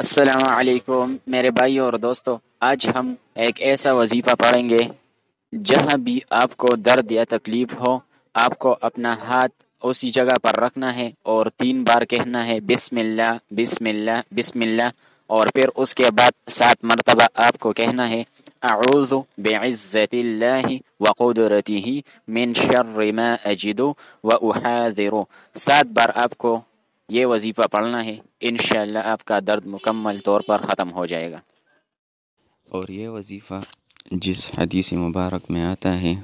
السلام علیکم میرے بھائی اور دوستو آج ہم ایک ایسا وظیفہ پڑھیں گے جہاں بھی آپ کو درد یا تکلیف ہو آپ کو اپنا ہاتھ اسی جگہ پر رکھنا ہے اور تین بار کہنا ہے بسم اللہ بسم اللہ بسم اللہ اور پھر اس کے بعد سات مرتبہ آپ کو کہنا ہے اعوذ بعزت اللہ اللہ و قدرتی ما اجدو و احاذ سات بار آپ کو یہ وظیفہ پڑھنا ہے انشاءاللہ آپ کا درد مکمل طور پر ختم ہو جائے گا اور یہ وظیفہ جس حدیث مبارک میں آتا ہے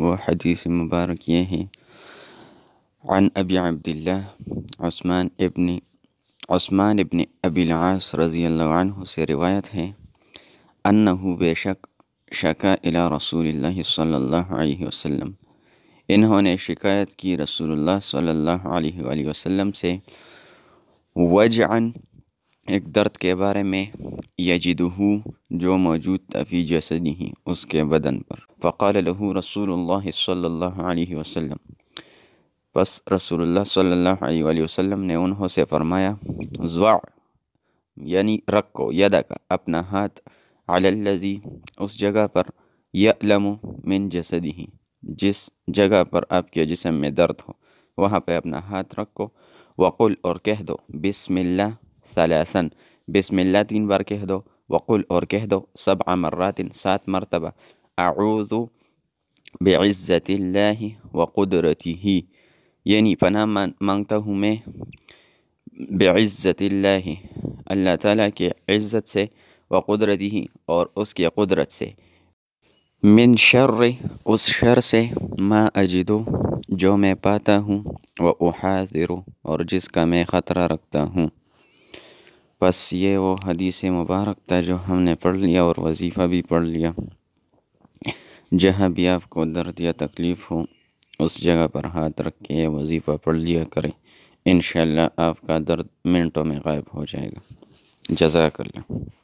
وہ حدیث مبارک یہ ہے عن ابی عبداللہ عثمان ابن عثمان ابن ابی العاص رضی اللہ عنہ سے روایت ہے انہو بے شک شکا الی رسول اللہ صلی اللہ علیہ وسلم انہوں نے شکایت کی رسول اللہ صلی اللہ علیہ وآلہ وسلم سے وجعن ایک درد کے بارے میں یجدہو جو موجود تفی جسدی ہی اس کے بدن پر فقال لہو رسول اللہ صلی اللہ علیہ وسلم پس رسول اللہ صلی اللہ علیہ وآلہ وسلم نے انہوں سے فرمایا زوع یعنی رکھو یدک اپنا ہاتھ علی اللذی اس جگہ پر یعلم من جسدی ہی جس جگہ پر آپ کے جسم میں درد ہو وہاں پہ اپنا ہاتھ رکھو وقل اور کہہ دو بسم اللہ ثلاثن بسم اللہ تین بار کہہ دو وقل اور کہہ دو سب مرات سات مرتبہ اعوذ بعزت اللہ و ہی یعنی پناہ مانگتا ہوں میں بعزت اللہ اللہ تعالیٰ کے عزت سے وہ ہی اور اس کی قدرت سے من شر اس شر سے ما اجدو جو میں پاتا ہوں وہ احاذر اور جس کا میں خطرہ رکھتا ہوں بس یہ وہ حدیث مبارک تھا جو ہم نے پڑھ لیا اور وظیفہ بھی پڑھ لیا جہاں بھی آپ کو درد یا تکلیف ہو اس جگہ پر ہاتھ رکھ کے یہ وظیفہ پڑھ لیا کریں انشاءاللہ آپ کا درد منٹوں میں غائب ہو جائے گا جزاک اللہ